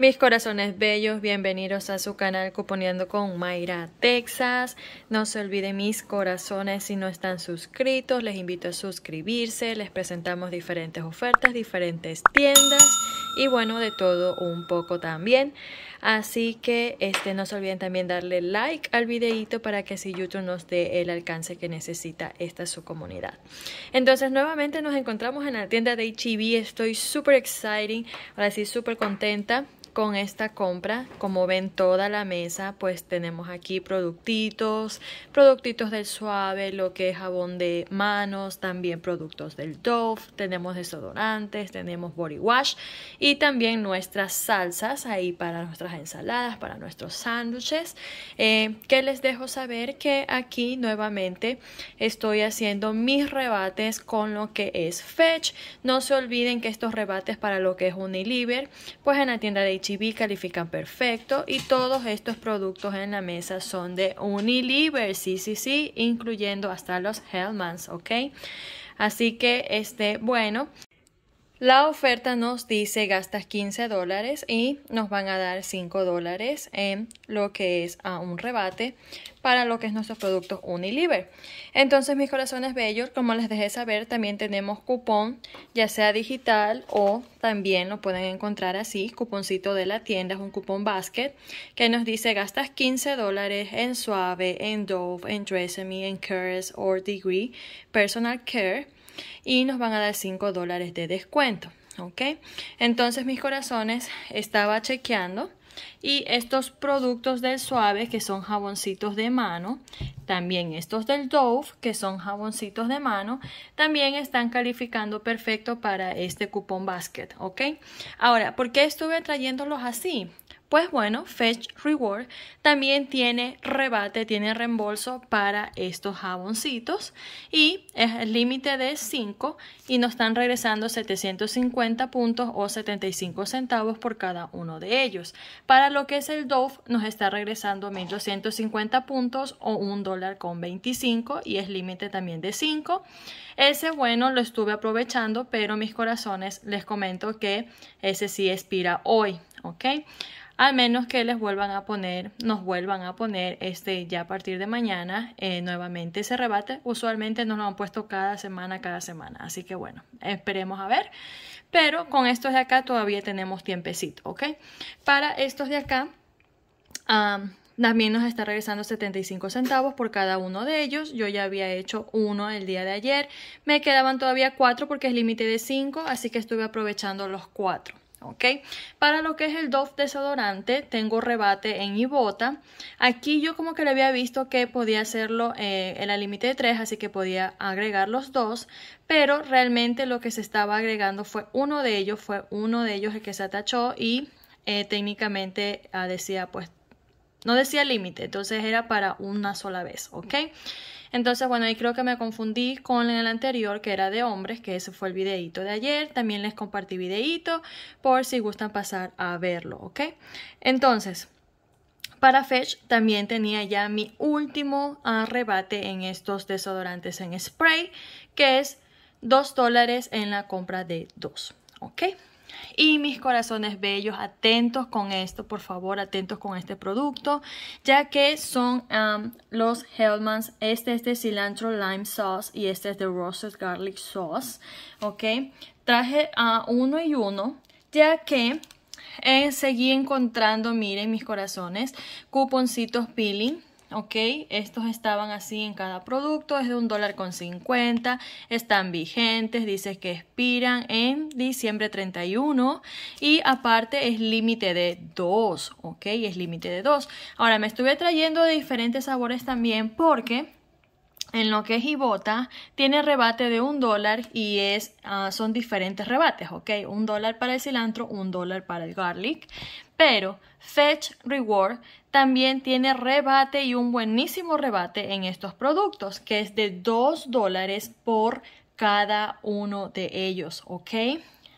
Mis corazones bellos, bienvenidos a su canal Cuponeando con Mayra Texas. No se olviden mis corazones si no están suscritos, les invito a suscribirse, les presentamos diferentes ofertas, diferentes tiendas y bueno, de todo un poco también. Así que este, no se olviden también darle like al videito para que si YouTube nos dé el alcance que necesita esta su comunidad. Entonces nuevamente nos encontramos en la tienda de HB, estoy súper exciting, ahora sí súper contenta con esta compra. Como ven toda la mesa, pues tenemos aquí productitos, productitos del suave, lo que es jabón de manos, también productos del Dove, tenemos desodorantes, tenemos body wash y también nuestras salsas ahí para nuestras ensaladas, para nuestros sándwiches. Eh, que les dejo saber que aquí nuevamente estoy haciendo mis rebates con lo que es Fetch. No se olviden que estos rebates para lo que es Unilever, pues en la tienda de califican perfecto y todos estos productos en la mesa son de Unilever, sí, sí, sí, incluyendo hasta los Hellmans, ¿ok? Así que, este, bueno, la oferta nos dice gastas 15 dólares y nos van a dar 5 dólares en lo que es a ah, un rebate para lo que es nuestros productos Unilever. Entonces mis corazones bellos, como les dejé saber, también tenemos cupón, ya sea digital o también lo pueden encontrar así, cuponcito de la tienda, es un cupón basket que nos dice gastas 15 dólares en Suave, en Dove, en Dressamy, en Curse or Degree Personal Care y nos van a dar 5 dólares de descuento. ¿Ok? Entonces mis corazones estaba chequeando y estos productos del suave que son jaboncitos de mano, también estos del Dove que son jaboncitos de mano, también están calificando perfecto para este cupón basket, ¿ok? Ahora, ¿por qué estuve trayéndolos así? Pues bueno, Fetch Reward también tiene rebate, tiene reembolso para estos jaboncitos y es el límite de 5 y nos están regresando 750 puntos o 75 centavos por cada uno de ellos. Para lo que es el Dove nos está regresando 1250 puntos o 1 dólar con 25 y es límite también de 5. Ese bueno lo estuve aprovechando pero mis corazones les comento que ese sí expira hoy, ¿ok? Al menos que les vuelvan a poner, nos vuelvan a poner este ya a partir de mañana eh, nuevamente ese rebate. Usualmente nos lo han puesto cada semana, cada semana. Así que bueno, esperemos a ver. Pero con estos de acá todavía tenemos tiempecito, ¿ok? Para estos de acá, también nos está regresando 75 centavos por cada uno de ellos. Yo ya había hecho uno el día de ayer. Me quedaban todavía cuatro porque es límite de cinco, así que estuve aprovechando los cuatro. ¿ok? Para lo que es el Dove desodorante, tengo rebate en Ibota. Aquí yo como que le había visto que podía hacerlo eh, en la límite de 3, así que podía agregar los dos, pero realmente lo que se estaba agregando fue uno de ellos, fue uno de ellos el que se atachó y eh, técnicamente ah, decía pues no decía límite, entonces era para una sola vez, ¿ok? Entonces, bueno, ahí creo que me confundí con el anterior que era de hombres, que ese fue el videíto de ayer. También les compartí videíto por si gustan pasar a verlo, ¿ok? Entonces, para Fetch también tenía ya mi último arrebate en estos desodorantes en spray, que es 2 dólares en la compra de 2, ¿ok? Y mis corazones bellos, atentos con esto, por favor, atentos con este producto, ya que son um, los Hellmans. Este es de cilantro lime sauce y este es de roasted garlic sauce, ¿ok? Traje a uno y uno, ya que eh, seguí encontrando, miren mis corazones, cuponcitos peeling ¿ok? Estos estaban así en cada producto, es de un dólar con 50, están vigentes, dice que expiran en diciembre 31 y aparte es límite de 2, ¿ok? Es límite de 2. Ahora me estuve trayendo de diferentes sabores también porque en lo que es Ibota, tiene rebate de un dólar y ah, son diferentes rebates, ¿ok? Un dólar para el cilantro, un dólar para el garlic. Pero Fetch Reward también tiene rebate y un buenísimo rebate en estos productos, que es de dos dólares por cada uno de ellos, ¿ok?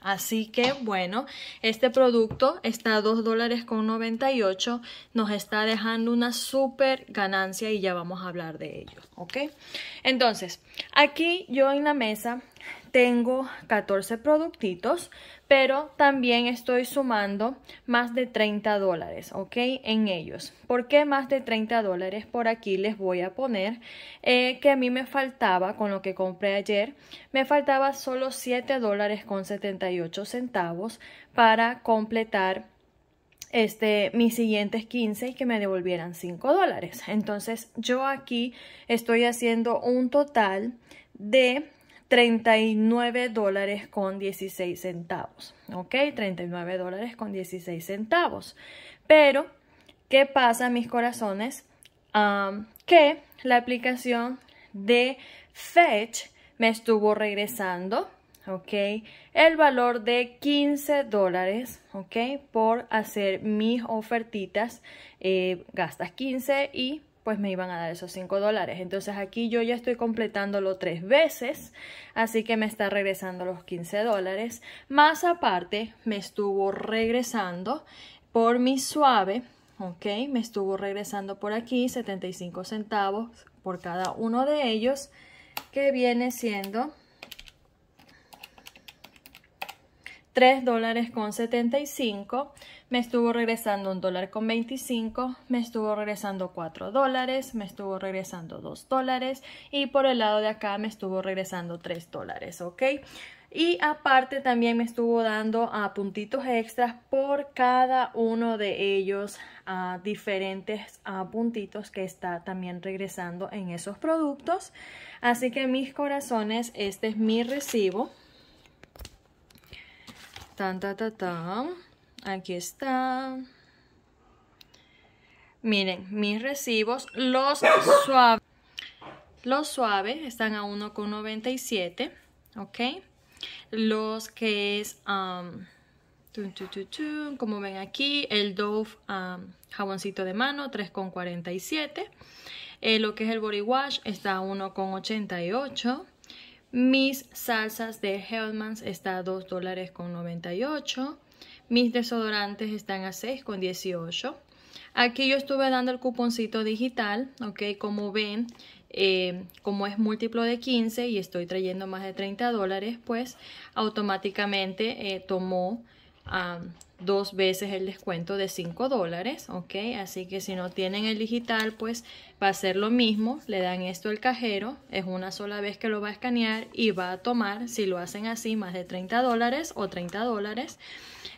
Así que bueno, este producto está a 2 dólares con 98, nos está dejando una súper ganancia y ya vamos a hablar de ello, ¿ok? Entonces, aquí yo en la mesa tengo 14 productitos, pero también estoy sumando más de 30 dólares, ¿ok? En ellos. ¿Por qué más de 30 dólares? Por aquí les voy a poner eh, que a mí me faltaba, con lo que compré ayer, me faltaba solo 7 dólares con 78 centavos para completar este, mis siguientes 15 y que me devolvieran 5 dólares. Entonces yo aquí estoy haciendo un total de 39 dólares con 16 centavos. ¿Ok? 39 dólares con 16 centavos. Pero, ¿qué pasa, mis corazones? que la aplicación de Fetch me estuvo regresando, ¿ok? El valor de 15 dólares, ¿ok? Por hacer mis ofertitas, eh, gastas 15 y pues me iban a dar esos 5 dólares. Entonces aquí yo ya estoy completándolo tres veces, así que me está regresando los 15 dólares. Más aparte, me estuvo regresando por mi suave, ok, me estuvo regresando por aquí 75 centavos por cada uno de ellos, que viene siendo 3 dólares con 75, me estuvo regresando un dólar con 25, me estuvo regresando 4 dólares, me estuvo regresando 2 dólares y por el lado de acá me estuvo regresando 3 dólares, ¿ok? Y aparte también me estuvo dando a ah, puntitos extras por cada uno de ellos a ah, diferentes a ah, puntitos que está también regresando en esos productos. Así que mis corazones, este es mi recibo ta, ta, Aquí está. Miren, mis recibos, los suaves. Los suaves están a 1,97, ¿ok? Los que es, um, como ven aquí, el Dove um, jaboncito de mano, 3,47. Eh, lo que es el body wash está a 1,88. Mis salsas de Hellman's están a $2.98. con Mis desodorantes están a $6.18. con Aquí yo estuve dando el cuponcito digital, ok, como ven, eh, como es múltiplo de 15 y estoy trayendo más de 30 dólares, pues automáticamente eh, tomó dos veces el descuento de 5 dólares, ok, así que si no tienen el digital, pues va a ser lo mismo, le dan esto al cajero, es una sola vez que lo va a escanear y va a tomar, si lo hacen así, más de 30 dólares o 30 dólares,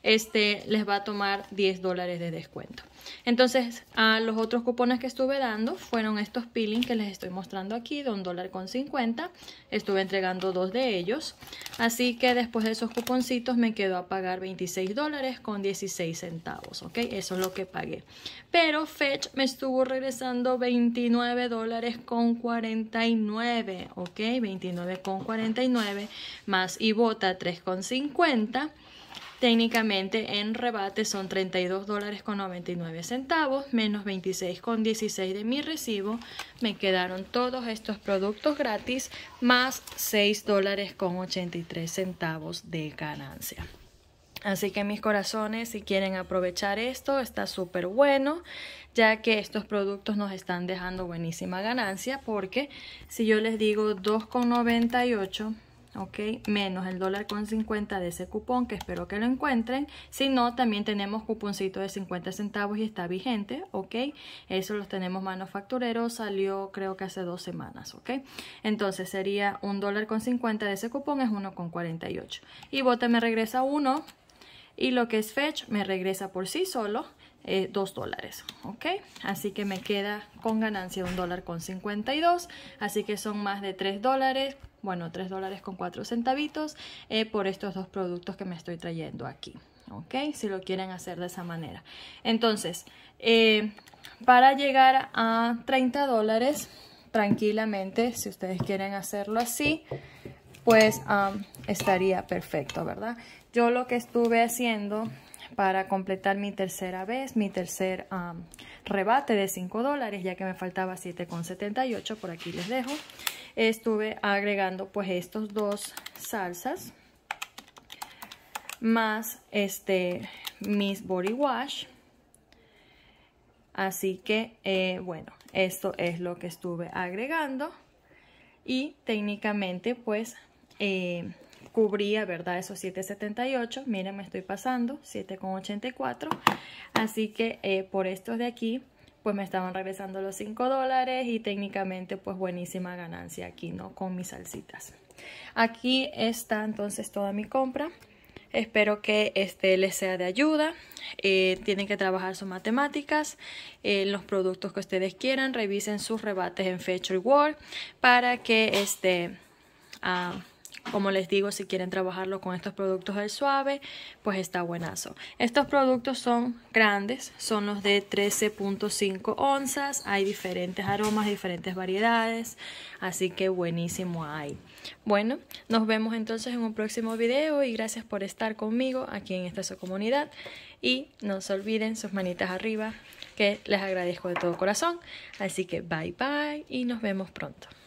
este, les va a tomar 10 dólares de descuento. Entonces, a los otros cupones que estuve dando fueron estos peeling que les estoy mostrando aquí, de un dólar con 50. Estuve entregando dos de ellos. Así que después de esos cuponcitos me quedó a pagar 26 dólares con 16 centavos, ¿ok? Eso es lo que pagué. Pero Fetch me estuvo regresando 20 29 dólares con 49, ok, 29 con 49 más y bota 3 con 50, Técnicamente en rebate son 32 dólares con 99 centavos menos 26 con 16 de mi recibo. Me quedaron todos estos productos gratis más 6 dólares con 83 centavos de ganancia. Así que mis corazones, si quieren aprovechar esto, está súper bueno, ya que estos productos nos están dejando buenísima ganancia, porque si yo les digo 2,98, ok, menos el dólar con 50 de ese cupón, que espero que lo encuentren, si no, también tenemos cuponcito de 50 centavos y está vigente, ok, eso los tenemos manufactureros, salió creo que hace dos semanas, ok, entonces sería un dólar con 50 de ese cupón, es 1,48, y bote me regresa uno y lo que es fetch me regresa por sí solo 2 eh, dólares, ¿ok? Así que me queda con ganancia un dólar con 52, así que son más de 3 dólares, bueno, 3 dólares con 4 centavitos eh, por estos dos productos que me estoy trayendo aquí, ¿ok? Si lo quieren hacer de esa manera. Entonces, eh, para llegar a 30 dólares, tranquilamente, si ustedes quieren hacerlo así, pues estaría perfecto, ¿verdad? Yo lo que estuve haciendo para completar mi tercera vez, mi tercer rebate de 5 dólares, ya que me faltaba 7,78, por aquí les dejo. Estuve agregando pues estos dos salsas, más este, Miss body wash. Así que, eh, bueno, esto es lo que estuve agregando. Y técnicamente pues... Eh, cubría, ¿verdad? Esos 7,78. Miren, me estoy pasando, 7,84. Así que eh, por estos de aquí, pues me estaban regresando los 5 dólares y técnicamente pues buenísima ganancia aquí, ¿no? Con mis salsitas. Aquí está entonces toda mi compra. Espero que este les sea de ayuda. Eh, tienen que trabajar sus matemáticas, eh, los productos que ustedes quieran. Revisen sus rebates en Fetchery World para que este... Ah, como les digo, si quieren trabajarlo con estos productos del suave, pues está buenazo. Estos productos son grandes, son los de 13.5 onzas. Hay diferentes aromas, diferentes variedades, así que buenísimo hay. Bueno, nos vemos entonces en un próximo video y gracias por estar conmigo aquí en esta su comunidad. Y no se olviden sus manitas arriba, que les agradezco de todo corazón. Así que bye bye y nos vemos pronto.